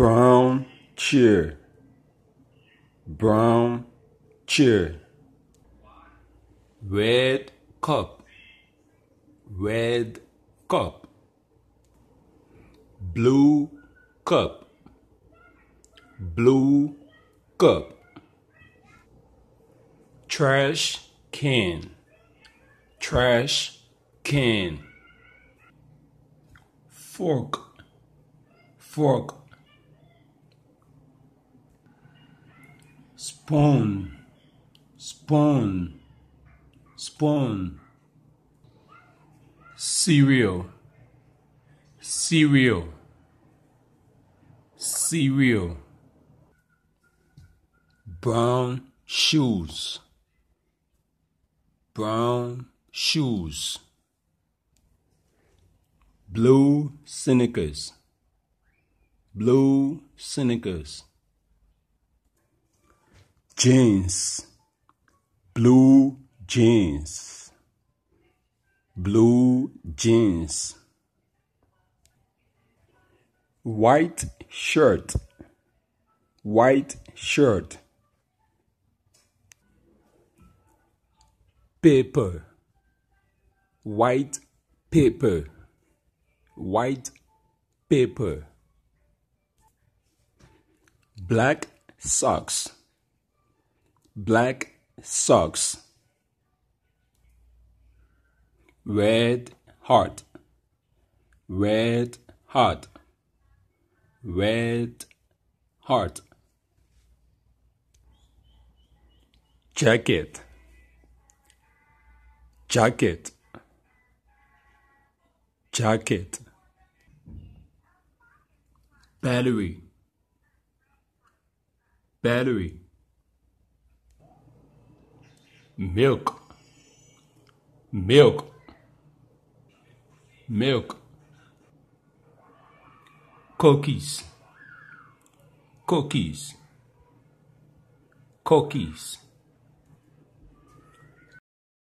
brown chair brown chair red cup red cup blue cup blue cup trash can trash can fork fork spawn spawn spawn cereal cereal cereal brown shoes brown shoes blue sneakers blue sneakers jeans, blue jeans, blue jeans, white shirt, white shirt, paper, white paper, white paper, black socks black socks red heart red heart red heart jacket jacket jacket battery battery milk milk milk cookies cookies cookies